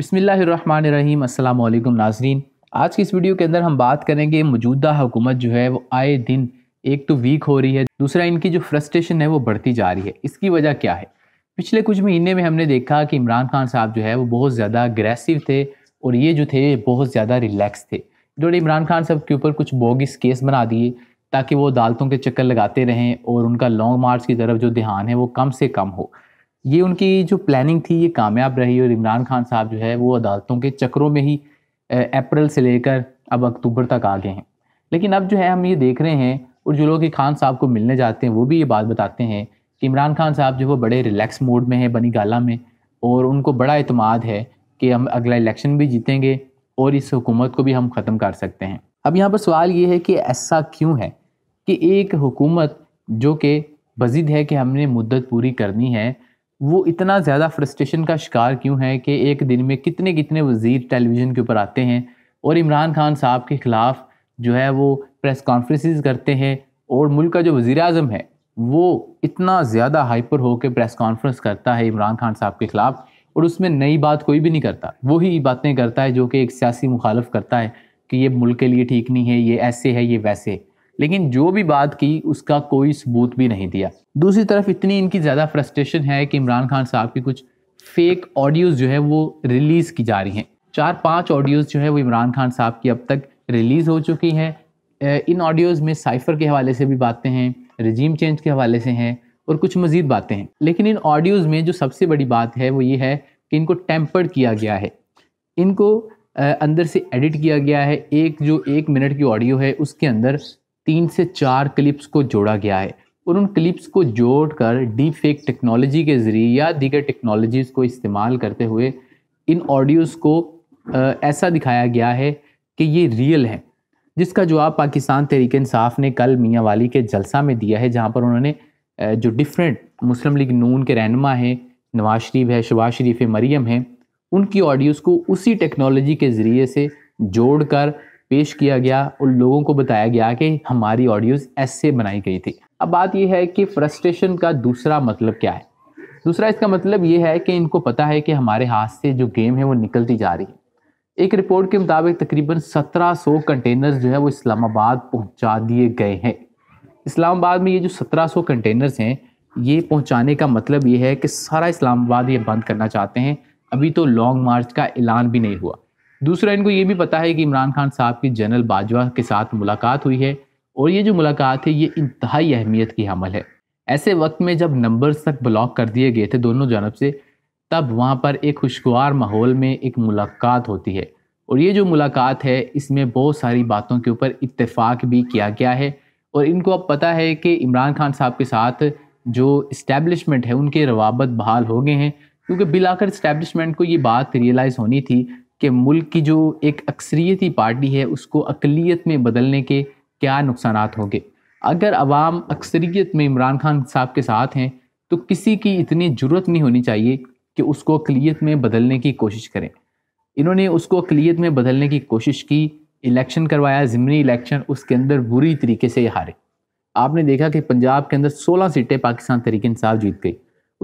बसमीम् अल्लाम नाजरीन आज की इस वीडियो के अंदर हम बात करेंगे मौजूदा हुकूमत जो है वो आए दिन एक तो वीक हो रही है दूसरा इनकी जो फ्रस्ट्रेशन है वो बढ़ती जा रही है इसकी वजह क्या है पिछले कुछ महीने में हमने देखा कि इमरान खान साहब जो है वो बहुत ज़्यादा अग्रेसिव थे और ये जो थे बहुत ज़्यादा रिलैक्स थे इन्होंने इमरान खान साहब के ऊपर कुछ बोगिस केस बना दिए ताकि वो अदालतों के चक्कर लगाते रहें और उनका लॉन्ग मार्च की तरफ जो ध्यान है वो कम से कम हो ये उनकी जो प्लानिंग थी ये कामयाब रही और इमरान खान साहब जो है वो अदालतों के चक्रों में ही अप्रैल से लेकर अब अक्टूबर तक आ गए हैं लेकिन अब जो है हम ये देख रहे हैं और जो लोग खान साहब को मिलने जाते हैं वो भी ये बात बताते हैं कि इमरान खान साहब जो वो बड़े रिलैक्स मोड में हैं बनी गाला में और उनको बड़ा अतमाद है कि हम अगला इलेक्शन भी जीतेंगे और इस हुकूमत को भी हम ख़त्म कर सकते हैं अब यहाँ पर सवाल ये है कि ऐसा क्यों है कि एक हुकूमत जो कि बजिद है कि हमने मुद्दत पूरी करनी है वो इतना ज़्यादा फ्रस्ट्रेशन का शिकार क्यों है कि एक दिन में कितने कितने वजीर टेलीविज़न के ऊपर आते हैं और इमरान खान साहब के ख़िलाफ़ जो है वो प्रेस कॉन्फ्रेंस करते हैं और मुल्क का जो वज़ी अजम है वो इतना ज़्यादा हाइपर होकर प्रेस कॉन्फ्रेंस करता है इमरान खान साहब के ख़िलाफ़ और उसमें नई बात कोई भी नहीं करता वही बातें करता है जो कि एक सियासी मुखालफ करता है कि ये मुल्क के लिए ठीक नहीं है ये ऐसे है ये वैसे लेकिन जो भी बात की उसका कोई सबूत भी नहीं दिया दूसरी तरफ इतनी इनकी ज़्यादा फ्रस्ट्रेशन है कि इमरान खान साहब की कुछ फेक ऑडियोज़ जो है वो रिलीज़ की जा रही हैं चार पांच ऑडियोज़ जो है वो इमरान खान साहब की अब तक रिलीज़ हो चुकी हैं इन ऑडियोज़ में साइफर के हवाले से भी बातें हैं रजीम चेंज के हवाले से हैं और कुछ मज़ीद बातें हैं लेकिन इन ऑडियोज़ में जो सबसे बड़ी बात है वो ये है कि इनको टेम्पर्ड किया गया है इनको अंदर से एडिट किया गया है एक जो एक मिनट की ऑडियो है उसके अंदर तीन से चार क्लिप्स को जोड़ा गया है और उन क्लिप्स को जोड़कर डीप फेक टेक्नोलॉजी के ज़रिए या दीगर टेक्नोलॉजीज़ को इस्तेमाल करते हुए इन ऑडियोज़ को ऐसा दिखाया गया है कि ये रियल है जिसका जवाब पाकिस्तान तहरीक इंसाफ ने कल मियाँ वाली के जलसा में दिया है जहाँ पर उन्होंने जो डिफरेंट मुस्लिम लीग नून के रहनमा हैं नवाज शरीफ है शबाज शरीफ मरीम हैं उनकी ऑडियोज़ को उसी टेक्नोलॉजी के ज़रिए से जोड़कर पेश किया गया और लोगों को बताया गया कि हमारी ऑडियोज़ ऐसे बनाई गई थी अब बात यह है कि फ्रस्ट्रेशन का दूसरा मतलब क्या है दूसरा इसका मतलब ये है कि इनको पता है कि हमारे हाथ से जो गेम है वो निकलती जा रही है एक रिपोर्ट के मुताबिक तकरीबन 1700 कंटेनर्स जो है वो इस्लामाबाद पहुंचा दिए गए हैं इस्लामाबाद में ये जो 1700 कंटेनर्स हैं ये पहुंचाने का मतलब ये है कि सारा इस्लामाबाद ये बंद करना चाहते हैं अभी तो लॉन्ग मार्च का ऐलान भी नहीं हुआ दूसरा इनको ये भी पता है कि इमरान खान साहब की जनरल बाजवा के साथ मुलाकात हुई है और ये जो मुलाकात है ये इंतहाई अहमियत की हमल है ऐसे वक्त में जब नंबर्स तक ब्लॉक कर दिए गए थे दोनों जानब से तब वहाँ पर एक खुशगवार माहौल में एक मुलाकात होती है और ये जो मुलाकात है इसमें बहुत सारी बातों के ऊपर इत्तेफाक भी किया गया है और इनको अब पता है कि इमरान खान साहब के साथ जो इस्टेब्लिशमेंट है उनके रवाबत बहाल हो गए हैं क्योंकि बिलाकर इस्टेब्लिशमेंट को ये बात रियलाइज़ होनी थी कि मुल्क की जो एक अक्सरियती पार्टी है उसको अकलीत में बदलने के क्या नुकसान होंगे अगर आवाम अक्सरीत में इमरान खान साहब के साथ हैं तो किसी की इतनी ज़रूरत नहीं होनी चाहिए कि उसको अकलीत में बदलने की कोशिश करें इन्होंने उसको अकलीत में बदलने की कोशिश की इलेक्शन करवाया ज़िमनी इलेक्शन उसके अंदर बुरी तरीके से हारे आपने देखा कि पंजाब के अंदर 16 सीटें पाकिस्तान तरीके इंसाफ जीत गई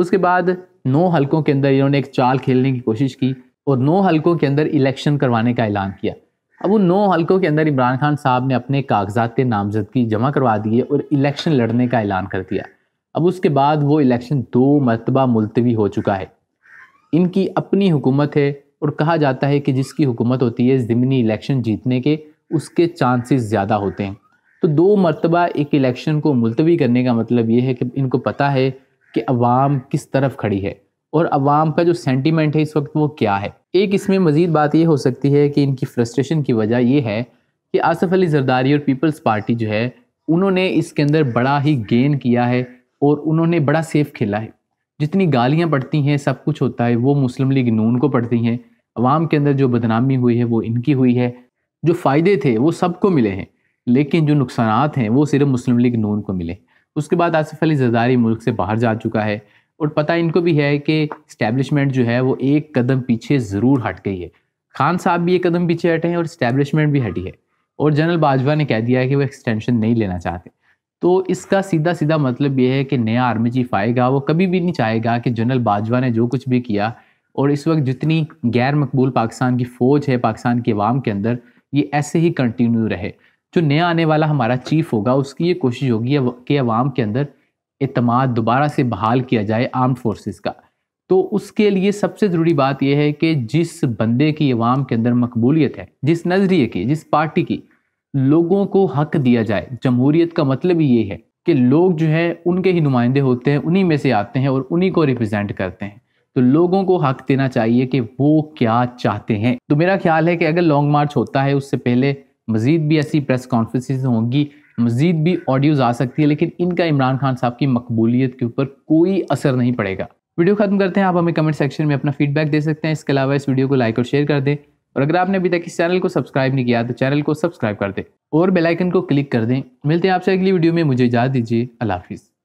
उसके बाद नौ हलकों के अंदर इन्होंने एक चाल खेलने की कोशिश की और नौ हलकों के अंदर इलेक्शन करवाने का ऐलान किया अब उन नौ हलकों के अंदर इमरान खान साहब ने अपने कागजात के नामजदगी जमा करवा दिए और इलेक्शन लड़ने का ऐलान कर दिया अब उसके बाद वो इलेक्शन दो मरतबा मुलतवी हो चुका है इनकी अपनी हुकूमत है और कहा जाता है कि जिसकी हुकूमत होती है ज़िमनी इलेक्शन जीतने के उसके चांसेस ज़्यादा होते हैं तो दो मरतबा एक इलेक्शन को मुलतवी करने का मतलब ये है कि इनको पता है कि अवाम किस तरफ खड़ी है और आवाम का जो सेंटिमेंट है इस वक्त वो क्या है एक इसमें मज़ीद बात यह हो सकती है कि इनकी फ्रस्ट्रेशन की वजह यह है कि आसफ़ अली जरदारी और पीपल्स पार्टी जो है उन्होंने इसके अंदर बड़ा ही गेन किया है और उन्होंने बड़ा सेफ खेला है जितनी गालियाँ पड़ती हैं सब कुछ होता है वो मुस्लिम लीग नून को पड़ती हैं अवाम के अंदर जो बदनामी हुई है वो इनकी हुई है जो फ़ायदे थे वो सबको मिले हैं लेकिन जो नुकसान हैं वो सिर्फ मुस्लिम लीग नून को मिले उसके बाद आसफ अली जरदारी मुल्क से बाहर जा चुका है और पता इनको भी है कि इस्टेब्लिशमेंट जो है वो एक कदम पीछे ज़रूर हट गई है खान साहब भी एक कदम पीछे हटे हैं और इस्टेब्लिशमेंट भी हटी है और जनरल बाजवा ने कह दिया है कि वो एक्सटेंशन नहीं लेना चाहते तो इसका सीधा सीधा मतलब ये है कि नया आर्मी चीफ आएगा वो कभी भी नहीं चाहेगा कि जनरल बाजवा ने जो कुछ भी किया और इस वक्त जितनी गैर मकबूल पाकिस्तान की फ़ौज है पाकिस्तान की आवाम के अंदर ये ऐसे ही कंटिन्यू रहे जो नया आने वाला हमारा चीफ होगा उसकी ये कोशिश होगी कि अवाम के अंदर अतमाद दोबारा से बहाल किया जाए आर्म फोर्सेस का तो उसके लिए सबसे ज़रूरी बात यह है कि जिस बंदे की अवाम के अंदर मकबूलियत है जिस नज़रिए की जिस पार्टी की लोगों को हक दिया जाए जमहूरीत का मतलब ही ये है कि लोग जो है उनके ही नुमाइंदे होते हैं उन्हीं में से आते हैं और उन्हीं को रिप्रेजेंट करते हैं तो लोगों को हक देना चाहिए कि वो क्या चाहते हैं तो मेरा ख्याल है कि अगर लॉन्ग मार्च होता है उससे पहले मज़ीद भी ऐसी प्रेस कॉन्फ्रेंसिस होंगी मज़ीद भी ऑडियोज़ आ सकती है लेकिन इनका इमरान खान साहब की मकबूलियत के ऊपर कोई असर नहीं पड़ेगा वीडियो ख़त्म करते हैं आप हमें कमेंट सेक्शन में अपना फीडबैक दे सकते हैं इसके अलावा इस वीडियो को लाइक और शेयर कर दें और अगर आपने अभी तक इस चैनल को सब्सक्राइब नहीं किया तो चैनल को सब्सक्राइब कर दें और बेलाइकन को क्लिक कर दें मिलते हैं आपसे अगली वीडियो में मुझे इजाज़ दीजिए अल्लाफिज़